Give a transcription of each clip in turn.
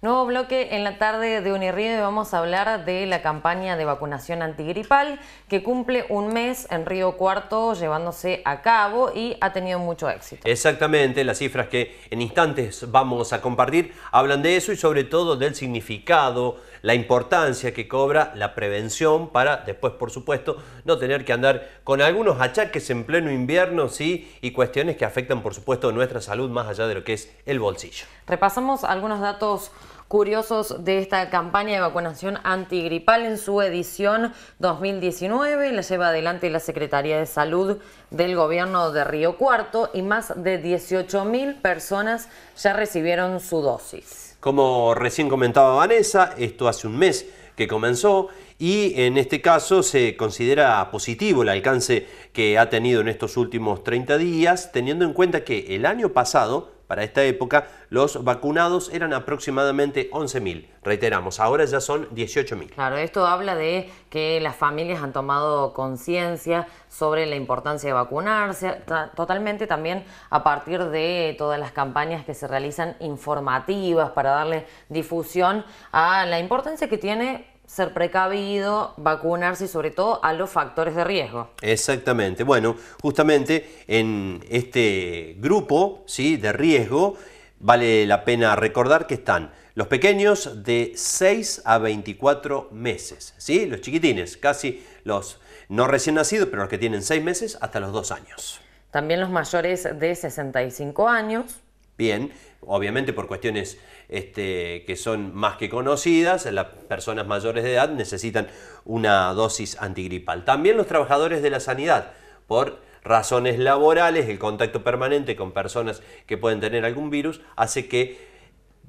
Nuevo bloque en la tarde de Unirío y vamos a hablar de la campaña de vacunación antigripal que cumple un mes en Río Cuarto llevándose a cabo y ha tenido mucho éxito. Exactamente, las cifras que en instantes vamos a compartir hablan de eso y sobre todo del significado, la importancia que cobra la prevención para después, por supuesto, no tener que andar con algunos achaques en pleno invierno, y cuestiones que afectan, por supuesto, nuestra salud más allá de lo que es el bolsillo. Repasamos algunos datos curiosos de esta campaña de vacunación antigripal en su edición 2019. La lleva adelante la Secretaría de Salud del gobierno de Río Cuarto y más de 18.000 personas ya recibieron su dosis. Como recién comentaba Vanessa, esto hace un mes que comenzó y en este caso se considera positivo el alcance que ha tenido en estos últimos 30 días, teniendo en cuenta que el año pasado para esta época, los vacunados eran aproximadamente 11.000. Reiteramos, ahora ya son 18.000. Claro, esto habla de que las familias han tomado conciencia sobre la importancia de vacunarse, totalmente también a partir de todas las campañas que se realizan informativas para darle difusión a la importancia que tiene ser precavido, vacunarse y sobre todo a los factores de riesgo. Exactamente. Bueno, justamente en este grupo ¿sí? de riesgo vale la pena recordar que están los pequeños de 6 a 24 meses, ¿sí? los chiquitines, casi los no recién nacidos, pero los que tienen 6 meses hasta los 2 años. También los mayores de 65 años, bien, obviamente por cuestiones este, que son más que conocidas, las personas mayores de edad necesitan una dosis antigripal. También los trabajadores de la sanidad, por razones laborales, el contacto permanente con personas que pueden tener algún virus, hace que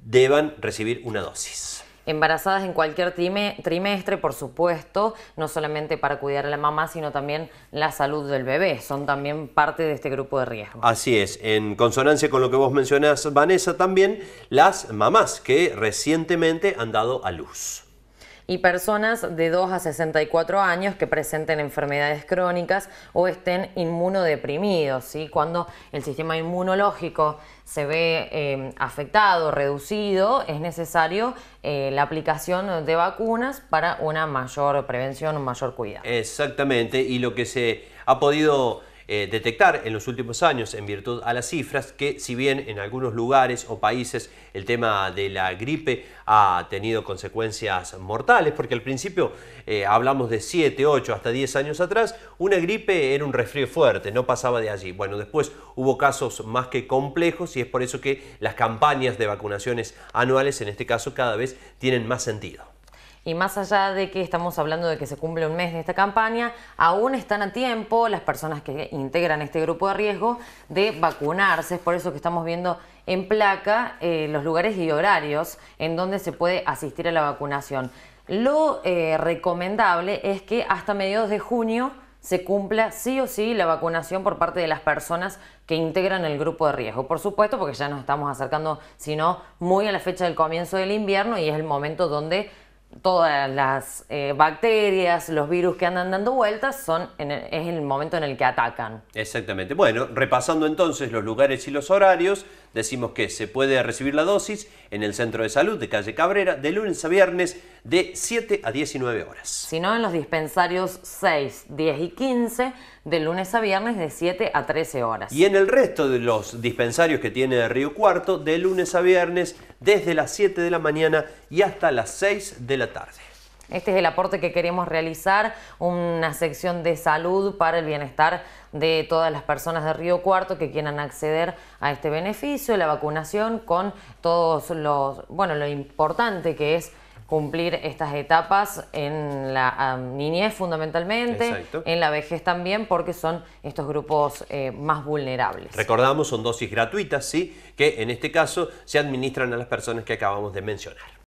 deban recibir una dosis embarazadas en cualquier trimestre, por supuesto, no solamente para cuidar a la mamá, sino también la salud del bebé. Son también parte de este grupo de riesgo. Así es, en consonancia con lo que vos mencionas, Vanessa, también las mamás que recientemente han dado a luz y personas de 2 a 64 años que presenten enfermedades crónicas o estén inmunodeprimidos. Cuando el sistema inmunológico se ve eh, afectado, reducido, es necesario eh, la aplicación de vacunas para una mayor prevención, un mayor cuidado. Exactamente, y lo que se ha podido eh, detectar en los últimos años en virtud a las cifras que si bien en algunos lugares o países el tema de la gripe ha tenido consecuencias mortales, porque al principio eh, hablamos de 7, 8, hasta 10 años atrás, una gripe era un resfrío fuerte, no pasaba de allí. Bueno, después hubo casos más que complejos y es por eso que las campañas de vacunaciones anuales en este caso cada vez tienen más sentido y más allá de que estamos hablando de que se cumple un mes de esta campaña, aún están a tiempo las personas que integran este grupo de riesgo de vacunarse. Es por eso que estamos viendo en placa eh, los lugares y horarios en donde se puede asistir a la vacunación. Lo eh, recomendable es que hasta mediados de junio se cumpla sí o sí la vacunación por parte de las personas que integran el grupo de riesgo. Por supuesto, porque ya nos estamos acercando, si no, muy a la fecha del comienzo del invierno y es el momento donde todas las eh, bacterias, los virus que andan dando vueltas, son en es el momento en el que atacan. Exactamente. Bueno, repasando entonces los lugares y los horarios, decimos que se puede recibir la dosis en el Centro de Salud de Calle Cabrera de lunes a viernes de 7 a 19 horas. Si no, en los dispensarios 6, 10 y 15 de lunes a viernes de 7 a 13 horas. Y en el resto de los dispensarios que tiene Río Cuarto, de lunes a viernes, desde las 7 de la mañana y hasta las 6 de la tarde. Este es el aporte que queremos realizar, una sección de salud para el bienestar de todas las personas de Río Cuarto que quieran acceder a este beneficio, la vacunación con todos los, bueno, lo importante que es cumplir estas etapas en la niñez fundamentalmente, en la vejez también, porque son estos grupos eh, más vulnerables. Recordamos, son dosis gratuitas, ¿sí? que en este caso se administran a las personas que acabamos de mencionar.